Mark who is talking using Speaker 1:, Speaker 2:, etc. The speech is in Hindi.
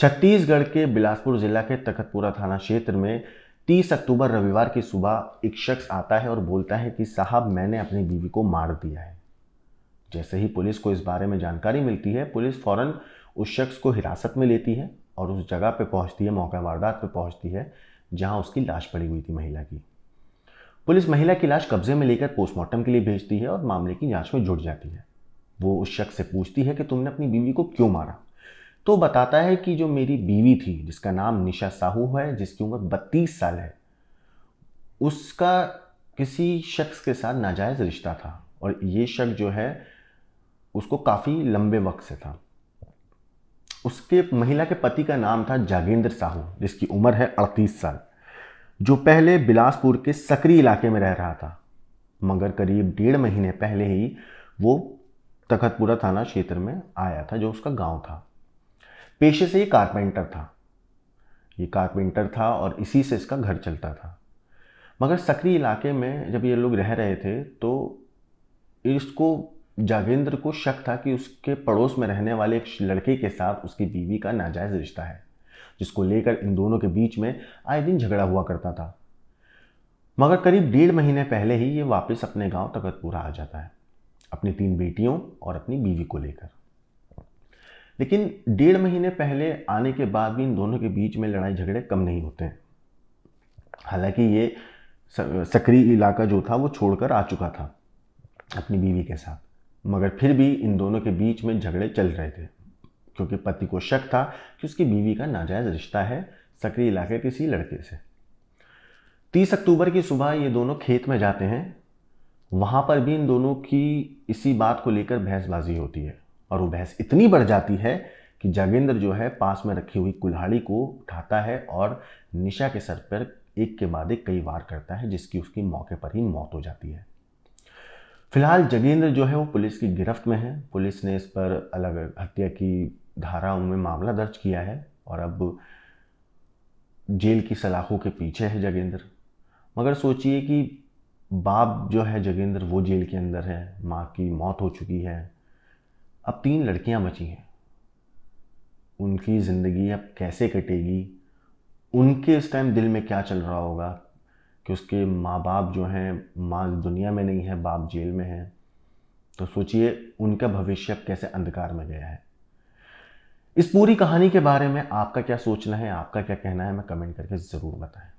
Speaker 1: छत्तीसगढ़ के बिलासपुर जिला के तखतपुरा थाना क्षेत्र में 30 अक्टूबर रविवार की सुबह एक शख्स आता है और बोलता है कि साहब मैंने अपनी बीवी को मार दिया है जैसे ही पुलिस को इस बारे में जानकारी मिलती है पुलिस फौरन उस शख्स को हिरासत में लेती है और उस जगह पर पहुंचती है मौका वारदात पर पहुंचती है जहां उसकी लाश पड़ी हुई थी महिला की पुलिस महिला की लाश कब्जे में लेकर पोस्टमार्टम के लिए भेजती है और मामले की जांच में जुट जाती है वो उस शख्स से पूछती है कि तुमने अपनी बीवी को क्यों मारा तो बताता है कि जो मेरी बीवी थी जिसका नाम निशा साहू है जिसकी उम्र बत्तीस साल है उसका किसी शख्स के साथ नाजायज़ रिश्ता था और ये शख्स जो है उसको काफ़ी लंबे वक्त से था उसके महिला के पति का नाम था जागेंद्र साहू जिसकी उम्र है अड़तीस साल जो पहले बिलासपुर के सकरी इलाके में रह रहा था मगर करीब डेढ़ महीने पहले ही वो तखतपुरा थाना क्षेत्र में आया था जो उसका गांव था पेशे से ये कारपेंटर था ये कारपेंटर था और इसी से इसका घर चलता था मगर सकरी इलाके में जब ये लोग रह रहे थे तो इसको जागेंद्र को शक था कि उसके पड़ोस में रहने वाले एक लड़के के साथ उसकी बीवी का नाजायज़ रिश्ता है जिसको लेकर इन दोनों के बीच में आए दिन झगड़ा हुआ करता था मगर करीब डेढ़ महीने पहले ही ये वापस अपने गांव तकतपुरा आ जाता है अपनी तीन बेटियों और अपनी बीवी को लेकर लेकिन डेढ़ महीने पहले आने के बाद भी इन दोनों के बीच में लड़ाई झगड़े कम नहीं होते हैं हालांकि ये सक्रिय इलाका जो था वो छोड़कर आ चुका था अपनी बीवी के साथ मगर फिर भी इन दोनों के बीच में झगड़े चल रहे थे क्योंकि पति को शक था कि उसकी बीवी का नाजायज़ रिश्ता है सक्रिय इलाके किसी लड़के से तीस अक्टूबर की सुबह ये दोनों खेत में जाते हैं वहाँ पर भी इन दोनों की इसी बात को लेकर बहसबाजी होती है और वो बहस इतनी बढ़ जाती है कि जागेंद्र जो है पास में रखी हुई कुल्हाड़ी को उठाता है और निशा के सर पर एक के बाद एक कई बार करता है जिसकी उसकी मौके पर ही मौत हो जाती है फिलहाल जगेंद्र जो है वो पुलिस की गिरफ्त में है पुलिस ने इस पर अलग हत्या की धाराओं में मामला दर्ज किया है और अब जेल की सलाखों के पीछे है जगेंद्र मगर सोचिए कि बाप जो है जगेंद्र वो जेल के अंदर है माँ की मौत हो चुकी है अब तीन लड़कियां बची हैं उनकी ज़िंदगी अब कैसे कटेगी उनके इस टाइम दिल में क्या चल रहा होगा कि उसके माँ बाप जो हैं माँ दुनिया में नहीं है बाप जेल में है तो सोचिए उनका भविष्य अब कैसे अंधकार में गया है इस पूरी कहानी के बारे में आपका क्या सोचना है आपका क्या कहना है मैं कमेंट करके ज़रूर बताएं